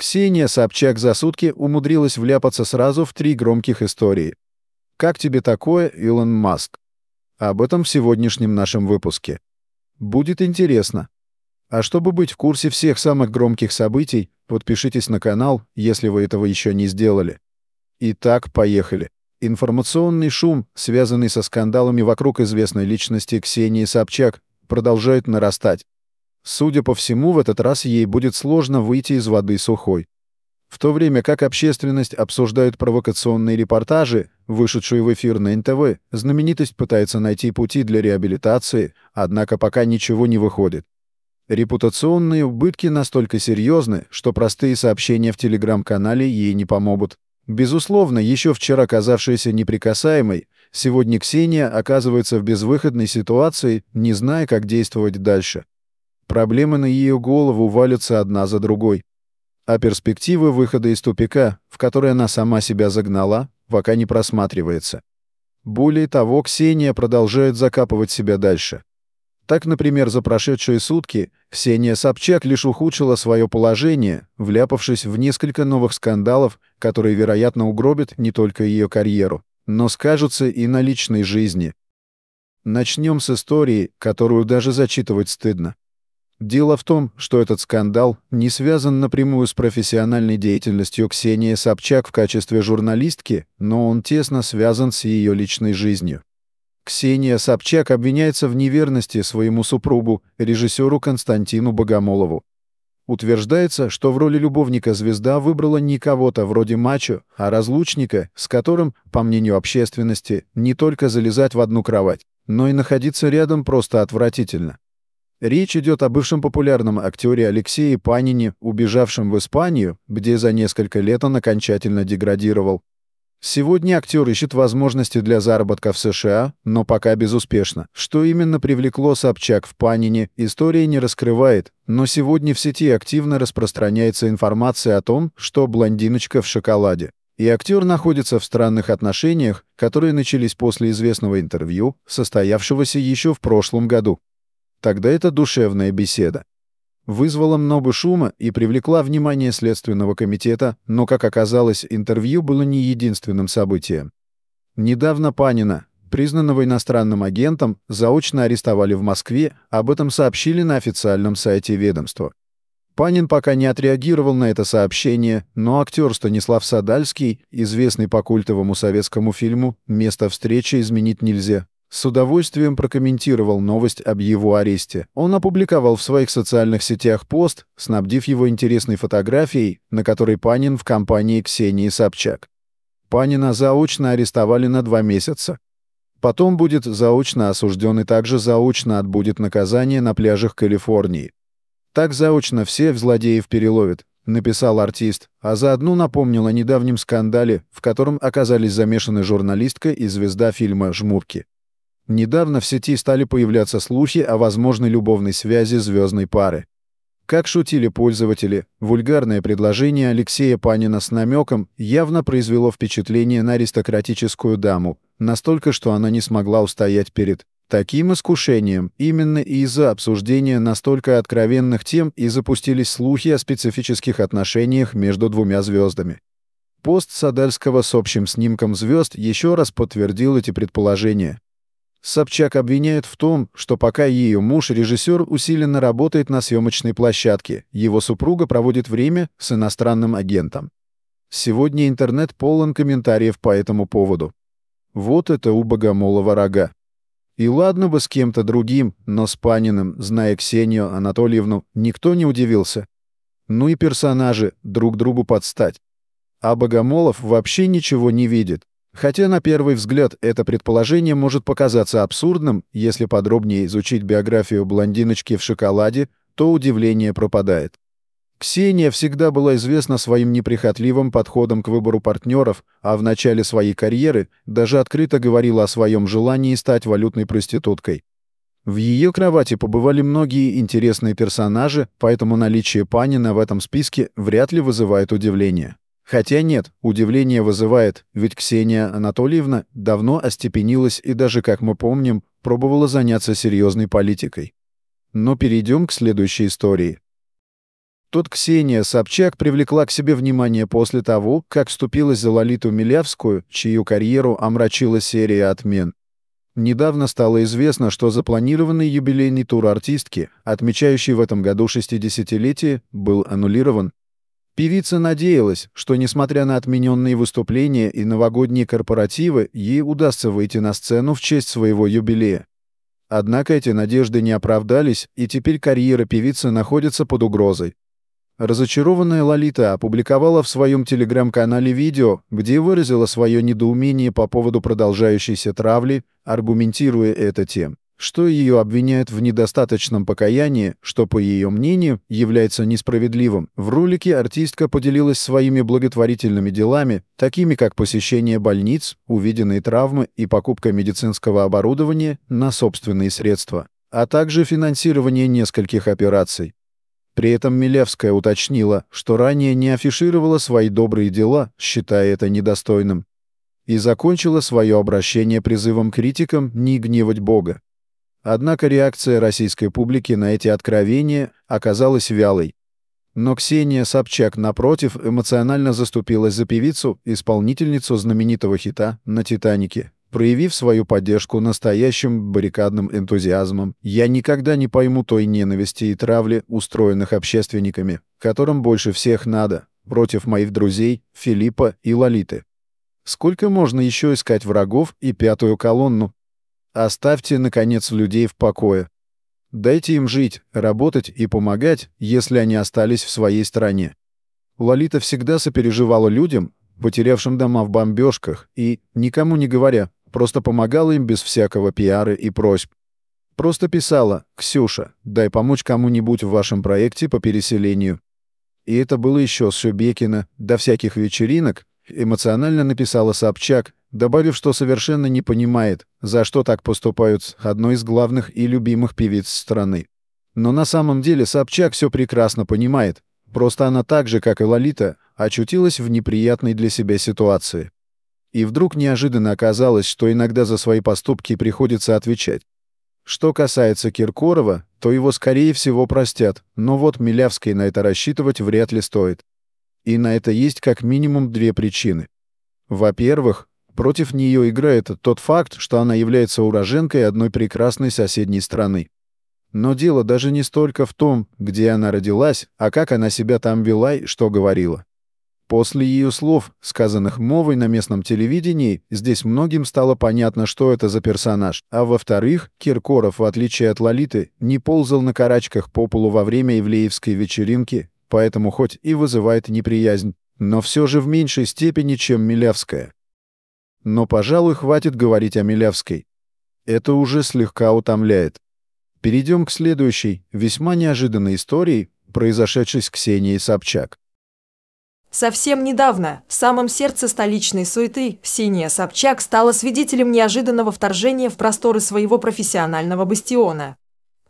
Ксения Собчак за сутки умудрилась вляпаться сразу в три громких истории. «Как тебе такое, Илон Маск?» Об этом в сегодняшнем нашем выпуске. Будет интересно. А чтобы быть в курсе всех самых громких событий, подпишитесь на канал, если вы этого еще не сделали. Итак, поехали. Информационный шум, связанный со скандалами вокруг известной личности Ксении Собчак, продолжает нарастать. Судя по всему, в этот раз ей будет сложно выйти из воды сухой. В то время как общественность обсуждает провокационные репортажи, вышедшие в эфир на НТВ, знаменитость пытается найти пути для реабилитации, однако пока ничего не выходит. Репутационные убытки настолько серьезны, что простые сообщения в телеграм-канале ей не помогут. Безусловно, еще вчера казавшаяся неприкасаемой, сегодня Ксения оказывается в безвыходной ситуации, не зная, как действовать дальше. Проблемы на ее голову валятся одна за другой. А перспективы выхода из тупика, в который она сама себя загнала, пока не просматривается. Более того, Ксения продолжает закапывать себя дальше. Так, например, за прошедшие сутки Ксения Собчак лишь ухудшила свое положение, вляпавшись в несколько новых скандалов, которые, вероятно, угробят не только ее карьеру, но скажутся и на личной жизни. Начнем с истории, которую даже зачитывать стыдно. Дело в том, что этот скандал не связан напрямую с профессиональной деятельностью Ксении Собчак в качестве журналистки, но он тесно связан с ее личной жизнью. Ксения Собчак обвиняется в неверности своему супругу, режиссеру Константину Богомолову. Утверждается, что в роли любовника звезда выбрала не кого-то вроде мачо, а разлучника, с которым, по мнению общественности, не только залезать в одну кровать, но и находиться рядом просто отвратительно. Речь идет о бывшем популярном актере Алексее Панине, убежавшем в Испанию, где за несколько лет он окончательно деградировал. Сегодня актер ищет возможности для заработка в США, но пока безуспешно. Что именно привлекло Собчак в Панине, история не раскрывает, но сегодня в сети активно распространяется информация о том, что блондиночка в шоколаде. И актер находится в странных отношениях, которые начались после известного интервью, состоявшегося еще в прошлом году. Тогда это душевная беседа. Вызвала много шума и привлекла внимание Следственного комитета, но, как оказалось, интервью было не единственным событием. Недавно Панина, признанного иностранным агентом, заочно арестовали в Москве, об этом сообщили на официальном сайте ведомства. Панин пока не отреагировал на это сообщение, но актер Станислав Садальский, известный по культовому советскому фильму «Место встречи изменить нельзя», с удовольствием прокомментировал новость об его аресте. Он опубликовал в своих социальных сетях пост, снабдив его интересной фотографией, на которой Панин в компании Ксении Собчак. Панина заочно арестовали на два месяца. Потом будет заочно осужден и также заочно отбудет наказание на пляжах Калифорнии. Так заочно все в злодеев переловят, написал артист, а заодно напомнил о недавнем скандале, в котором оказались замешаны журналистка и звезда фильма «Жмурки». Недавно в сети стали появляться слухи о возможной любовной связи звездной пары. Как шутили пользователи, вульгарное предложение Алексея Панина с намеком явно произвело впечатление на аристократическую даму, настолько, что она не смогла устоять перед таким искушением. Именно из-за обсуждения настолько откровенных тем и запустились слухи о специфических отношениях между двумя звездами. Пост Садальского с общим снимком звезд еще раз подтвердил эти предположения. Собчак обвиняет в том, что пока ее муж, режиссер, усиленно работает на съемочной площадке, его супруга проводит время с иностранным агентом. Сегодня интернет полон комментариев по этому поводу. Вот это у богомолова рога. И ладно бы с кем-то другим, но с Паниным, зная Ксению Анатольевну, никто не удивился. Ну и персонажи друг другу подстать. А Богомолов вообще ничего не видит. Хотя на первый взгляд это предположение может показаться абсурдным, если подробнее изучить биографию блондиночки в шоколаде, то удивление пропадает. Ксения всегда была известна своим неприхотливым подходом к выбору партнеров, а в начале своей карьеры даже открыто говорила о своем желании стать валютной проституткой. В ее кровати побывали многие интересные персонажи, поэтому наличие Панина в этом списке вряд ли вызывает удивление. Хотя нет, удивление вызывает, ведь Ксения Анатольевна давно остепенилась и даже, как мы помним, пробовала заняться серьезной политикой. Но перейдем к следующей истории. Тут Ксения Собчак привлекла к себе внимание после того, как вступилась за Лолиту Милявскую, чью карьеру омрачила серия отмен. Недавно стало известно, что запланированный юбилейный тур артистки, отмечающий в этом году 60-летие, был аннулирован, Певица надеялась, что, несмотря на отмененные выступления и новогодние корпоративы, ей удастся выйти на сцену в честь своего юбилея. Однако эти надежды не оправдались, и теперь карьера певицы находится под угрозой. Разочарованная Лолита опубликовала в своем телеграм-канале видео, где выразила свое недоумение по поводу продолжающейся травли, аргументируя это тем что ее обвиняют в недостаточном покаянии, что, по ее мнению, является несправедливым. В ролике артистка поделилась своими благотворительными делами, такими как посещение больниц, увиденные травмы и покупка медицинского оборудования на собственные средства, а также финансирование нескольких операций. При этом Милевская уточнила, что ранее не афишировала свои добрые дела, считая это недостойным, и закончила свое обращение призывом критикам не гневать Бога. Однако реакция российской публики на эти откровения оказалась вялой. Но Ксения Собчак, напротив, эмоционально заступилась за певицу, исполнительницу знаменитого хита «На Титанике», проявив свою поддержку настоящим баррикадным энтузиазмом. «Я никогда не пойму той ненависти и травли, устроенных общественниками, которым больше всех надо, против моих друзей Филиппа и Лолиты. Сколько можно еще искать врагов и пятую колонну, Оставьте, наконец, людей в покое. Дайте им жить, работать и помогать, если они остались в своей стране. Лолита всегда сопереживала людям, потерявшим дома в бомбежках, и, никому не говоря, просто помогала им без всякого пиара и просьб. Просто писала «Ксюша, дай помочь кому-нибудь в вашем проекте по переселению». И это было еще с Шубекина, до всяких вечеринок, эмоционально написала Собчак, добавив, что совершенно не понимает, за что так поступают с одной из главных и любимых певиц страны. Но на самом деле Собчак все прекрасно понимает, просто она так же, как и Лолита, очутилась в неприятной для себя ситуации. И вдруг неожиданно оказалось, что иногда за свои поступки приходится отвечать. Что касается Киркорова, то его, скорее всего, простят, но вот Милявской на это рассчитывать вряд ли стоит. И на это есть как минимум две причины. Во-первых, Против нее играет тот факт, что она является уроженкой одной прекрасной соседней страны. Но дело даже не столько в том, где она родилась, а как она себя там вела и что говорила. После ее слов, сказанных Мовой на местном телевидении, здесь многим стало понятно, что это за персонаж. А во-вторых, Киркоров, в отличие от Лолиты, не ползал на карачках по полу во время ивлеевской вечеринки, поэтому хоть и вызывает неприязнь, но все же в меньшей степени, чем Милявская. Но, пожалуй, хватит говорить о Милявской. Это уже слегка утомляет. Перейдем к следующей, весьма неожиданной истории, произошедшей с Ксенией Собчак. Совсем недавно в самом сердце столичной суеты Ксения Собчак стала свидетелем неожиданного вторжения в просторы своего профессионального бастиона.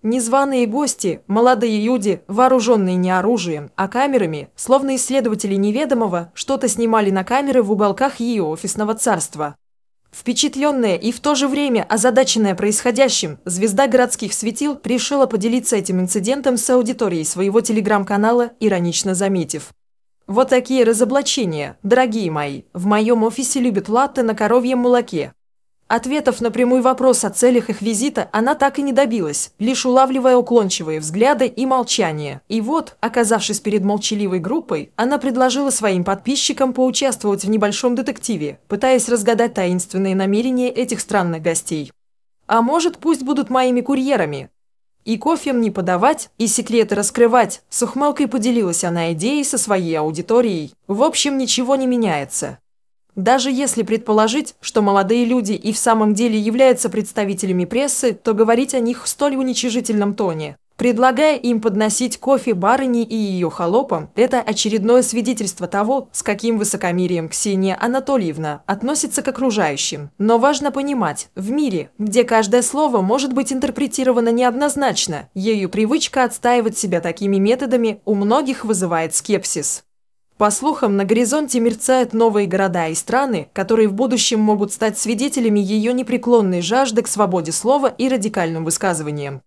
Незваные гости, молодые люди, вооруженные не оружием, а камерами, словно исследователи неведомого, что-то снимали на камеры в уголках ее офисного царства. Впечатленная и в то же время озадаченная происходящим, звезда городских светил решила поделиться этим инцидентом с аудиторией своего телеграм-канала, иронично заметив. «Вот такие разоблачения, дорогие мои. В моем офисе любят латте на коровьем молоке, Ответов на прямой вопрос о целях их визита она так и не добилась, лишь улавливая уклончивые взгляды и молчание. И вот, оказавшись перед молчаливой группой, она предложила своим подписчикам поучаствовать в небольшом детективе, пытаясь разгадать таинственные намерения этих странных гостей. А может, пусть будут моими курьерами. И кофе мне подавать, и секреты раскрывать. С ухмылкой поделилась она идеей со своей аудиторией. В общем, ничего не меняется. Даже если предположить, что молодые люди и в самом деле являются представителями прессы, то говорить о них в столь уничижительном тоне Предлагая им подносить кофе барыне и ее холопам, это очередное свидетельство того, с каким высокомерием Ксения Анатольевна относится к окружающим. Но важно понимать, в мире, где каждое слово может быть интерпретировано неоднозначно, ею привычка отстаивать себя такими методами у многих вызывает скепсис. По слухам, на горизонте мерцают новые города и страны, которые в будущем могут стать свидетелями ее непреклонной жажды к свободе слова и радикальным высказываниям.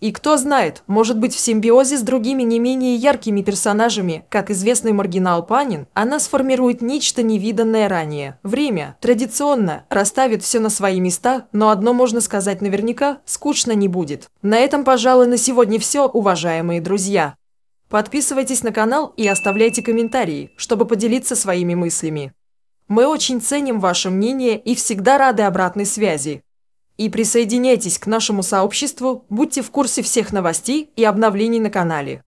И кто знает, может быть в симбиозе с другими не менее яркими персонажами, как известный маргинал Панин, она сформирует нечто невиданное ранее. Время, традиционно, расставит все на свои места, но одно можно сказать наверняка – скучно не будет. На этом, пожалуй, на сегодня все, уважаемые друзья. Подписывайтесь на канал и оставляйте комментарии, чтобы поделиться своими мыслями. Мы очень ценим ваше мнение и всегда рады обратной связи. И присоединяйтесь к нашему сообществу, будьте в курсе всех новостей и обновлений на канале.